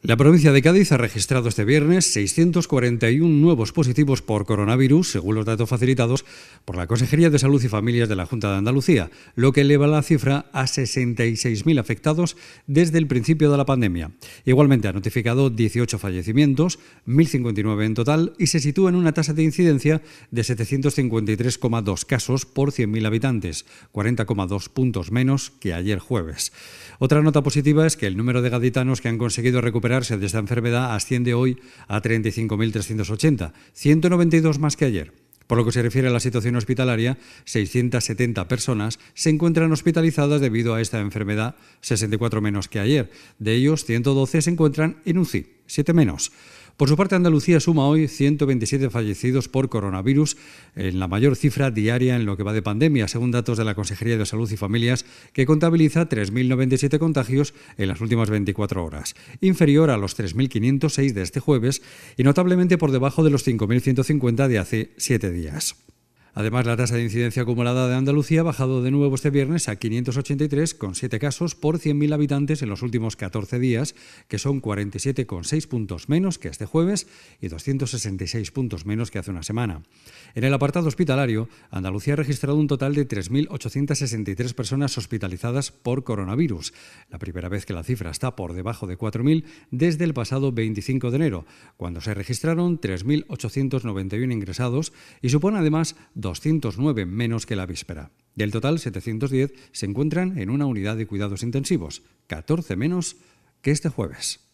La provincia de Cádiz ha registrado este viernes 641 nuevos positivos por coronavirus, según los datos facilitados por la Consejería de Salud y Familias de la Junta de Andalucía, lo que eleva la cifra a 66.000 afectados desde el principio de la pandemia. Igualmente ha notificado 18 fallecimientos, 1.059 en total, y se sitúa en una tasa de incidencia de 753,2 casos por 100.000 habitantes, 40,2 puntos menos que ayer jueves. Otra nota positiva es que el número de gaditanos que han conseguido recuperar recuperarse de esta enfermedad asciende hoy a 35.380, 192 más que ayer. Por lo que se refiere a la situación hospitalaria, 670 personas se encuentran hospitalizadas debido a esta enfermedad, 64 menos que ayer. De ellos, 112 se encuentran en UCI, 7 menos. Por su parte, Andalucía suma hoy 127 fallecidos por coronavirus, en la mayor cifra diaria en lo que va de pandemia, según datos de la Consejería de Salud y Familias, que contabiliza 3.097 contagios en las últimas 24 horas, inferior a los 3.506 de este jueves y notablemente por debajo de los 5.150 de hace siete días. Además, la tasa de incidencia acumulada de Andalucía ha bajado de nuevo este viernes a 583,7 casos por 100.000 habitantes en los últimos 14 días, que son 47,6 puntos menos que este jueves y 266 puntos menos que hace una semana. En el apartado hospitalario, Andalucía ha registrado un total de 3.863 personas hospitalizadas por coronavirus, la primera vez que la cifra está por debajo de 4.000 desde el pasado 25 de enero, cuando se registraron 3.891 ingresados y supone además 209 menos que la víspera. Del total, 710 se encuentran en una unidad de cuidados intensivos, 14 menos que este jueves.